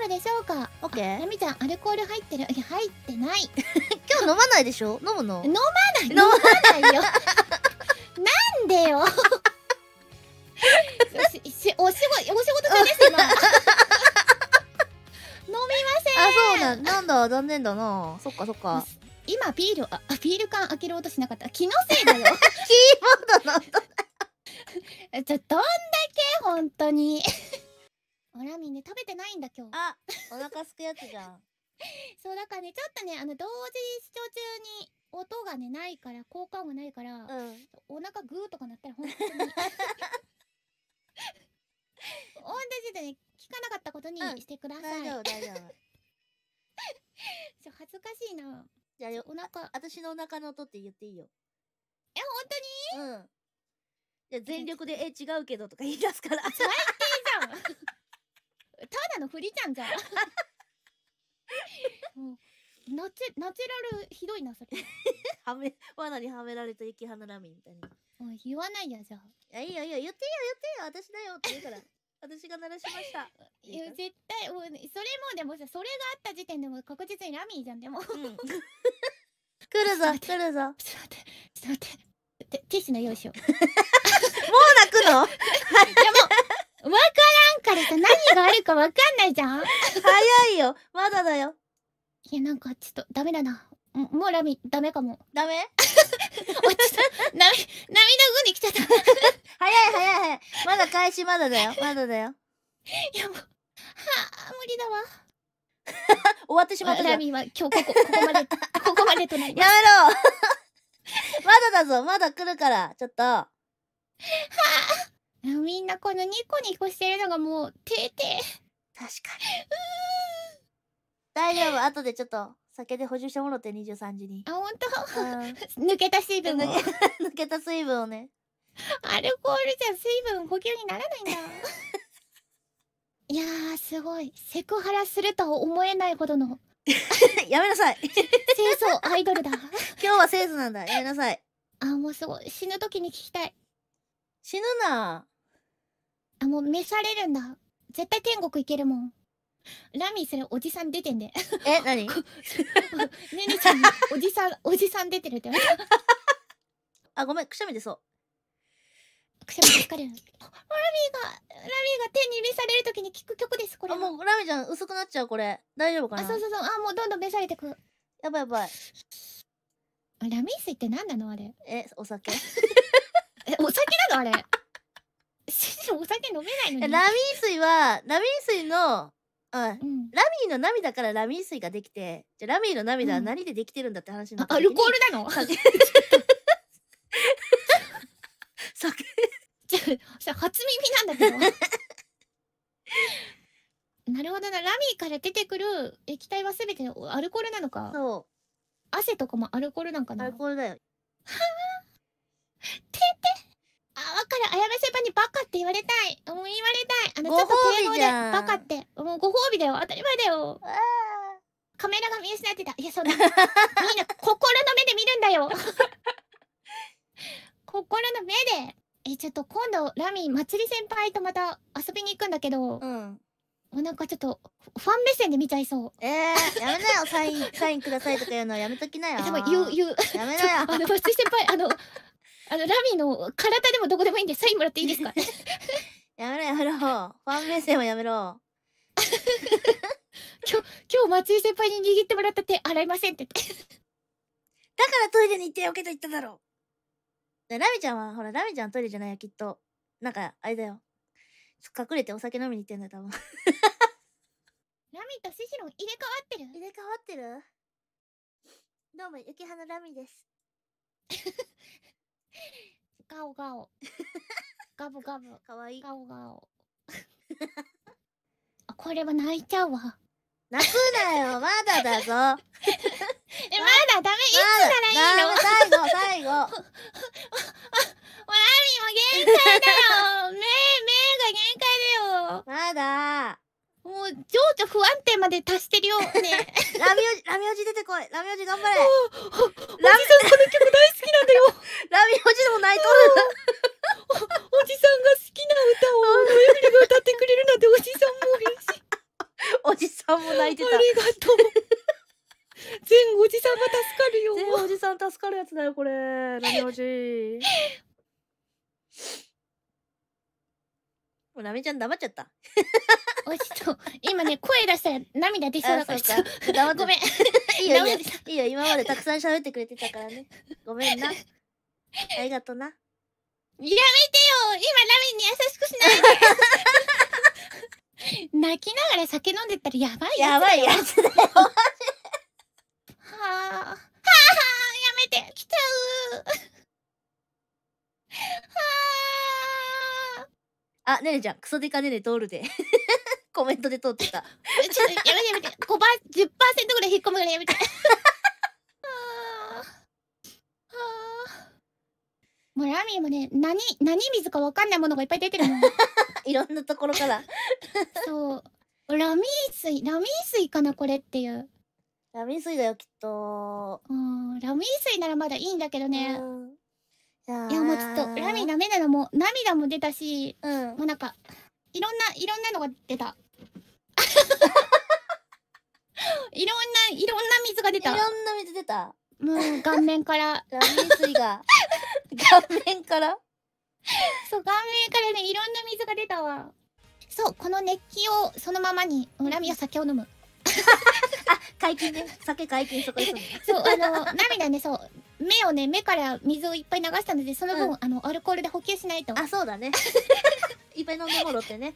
るでしょうかオッケー。ナミちゃん、アルコール入ってるいや、入ってない。今日飲まないでしょ 飲むの飲まない飲まないよ。なんでよ。ししお仕事、お仕事中です今。飲みませんあ、そうなんだ、残念だな。そっかそっか。今、ビール、あ、ビール缶開ける音しなかった。気のせいだよ。キーボードの音じゃ、どんだけ、本当に。わらんね、食べてないんだ今日。あ、お腹すくやつじゃん。そう、だからね、ちょっとね、あの、同時視聴中に音がね、ないから、効果音がないから、うん、お腹グーとかなったら、本当に。オンデジでね、聞かなかったことにしてください。うん、大丈夫、大丈夫。恥ずかしいな。じゃあ、お腹。私のお腹の音って言っていいよ。え、本当にうん。じゃ全力で、え、違うけどとか言い出すから。いいじゃんただのフリちゃんじゃん。も うナチナチュラルひどいなそれ。はめ、罠にはめられた雪花ラミみたいな。おい言わないやじゃあ。いやいいよいいよ、言ってよ言ってよ、私だよって言うから。私が鳴らしました。いや絶対もうそれもでもさそれがあった時点でも確実にラミーじゃんでも。うん、来るぞ来るぞ。もうと待ってちょっと待って。テティッシュの用意しよう。泣くのいやもうわからんからさ、何があるかわかんないじゃん早いよまだだよいや、なんかちょっとダメだな。もうラミ、ダメかも。ダメ落ちた。波、波の涙ぐんちゃった。早い早い早い。まだ開始まだだよ。まだだよ。いや、もう、はぁ、無理だわ。終わってしまったじゃラミは今日ここ、ここまで、ここまでとなりまやす。めろまだだぞまだ来るからちょっとみんなこのニコニコしてるのがもうててー確かに大丈夫後でちょっと酒で補充してもろって23時にあほんと抜けた水分を 抜けた水分をねアルコールじゃ水分呼吸にならないんだいやーすごいセクハラするとは思えないほどの やめなさい清楚アイドルだ 今日は清楚なんだやめなさいあもうすごい死ぬ時に聞きたい死ぬなあ、もう召されるんだ。絶対天国行けるもん。ラミーそれおじさん出てんで。え、なにねねちゃん、おじさん、おじさん出てるって あ、ごめん、くしゃみでそう。くしゃみ疲れる。ラミーが、ラミーが手に召されるときに聞く曲です、これ。あ、もうラミーちゃん薄くなっちゃう、これ。大丈夫かなあ、そうそうそう。あ、もうどんどん召されてく。やばいやばい。ラミー水って何なのあれ。え、お酒 え、お酒なのあれ。お酒飲めないのにラミー水はラミー水のうん、ラミーの涙からラミー水ができてじゃラミーの涙は何でできてるんだって話になった、アルコールなの酒酒ちょそれ初耳なんだけど なるほどなラミーから出てくる液体は全てアルコールなのかそう汗とかもアルコールなんかなアルコールだよあやめ先輩にバカって言われたい。もう言われたい。あの、ちょっと敬語でバカって。もうご褒美だよ。当たり前だよ。カメラが見失ってた。いや、そ んな。みんな心の目で見るんだよ。心の目で。え、ちょっと今度、ラミー、まつり先輩とまた遊びに行くんだけど。うん。もうなんかちょっと、ファン目線で見ちゃいそう。ええー、やめなよ、サイン、サインくださいとか言うのやめときなよ。多 分言う、言う。やめなよ。あの、松り先輩、あの、あの、ラミの体でもどこでもいいんで、サインもらっていいですか やめろやめろ。ファン目線はやめろ。今日、今日松井先輩に握ってもらった手洗いませんってだからトイレに行っておけと言っただろう。ラミちゃんは、ほら、ラミちゃんトイレじゃないよ、きっと。なんか、あれだよ。隠れてお酒飲みに行ってんだよ、多分。ラミとセシロン入れ替わってる入れ替わってるどうも、雪きラミです。ガオガオ。ガブガブ。かわいい。ガオガオ。あ、これは泣いちゃうわ。泣くなよ、まだだぞ。え、まだダメ、いつならいいの最後、最後。もう、ラミも限界だよ。目、目が限界だよ。まだ。もう、情緒不安定まで達してるよ。ね。ラミオジ、ラミオジ出てこい。ラミオジ頑張れ。ラミさん、この曲大ラミおじでも泣いとる。おじさんが好きな歌をのゆりが歌ってくれるなんておじさんも嬉しい。おじさんも泣いてた。ありがとう。全おじさんが助かるよ。全おじさん助かるやつだよこれ。ラミおじ。もうラミちゃん黙っちゃった。おじと今ね声出したら涙出そうだから。黙ごめん。いいよいいよ今までたくさん喋ってくれてたからね。ごめんな。ありがとな。やめてよ今ラミに優しくしないで 泣きながら酒飲んでったらやばいやばいやつだよ。はあ、はあ、やめて、来ちゃう。はぁ、あ。あ、ねねちゃん、クソデカねね通るで。コメントで通ってた。ちょっとやめてやめて。5%、10%ぐらい引っ込むからやめて。もうラミーもね何何水か分かんないものがいっぱい出てるの いろんなところから そうラミー水ラミー水かなこれっていうラミー水だよきっとうんラミー水ならまだいいんだけどね、うん、いやもうちょっとラミーダメなのも涙も出たし、うん、もうなんかいろんないろんなのが出た いろんないろんな水が出たいろんな水出たもう顔面からラミー水が顔面からそう、顔面からね、いろんな水が出たわ。そう、この熱気をそのままに、恨みは酒を飲む。あ、解禁ね。酒解禁、そこですも。そう、あの、涙ね、そう、目をね、目から水をいっぱい流したので、その分、うん、あの、アルコールで補給しないと。あ、そうだね。いっぱい飲んでもろってね。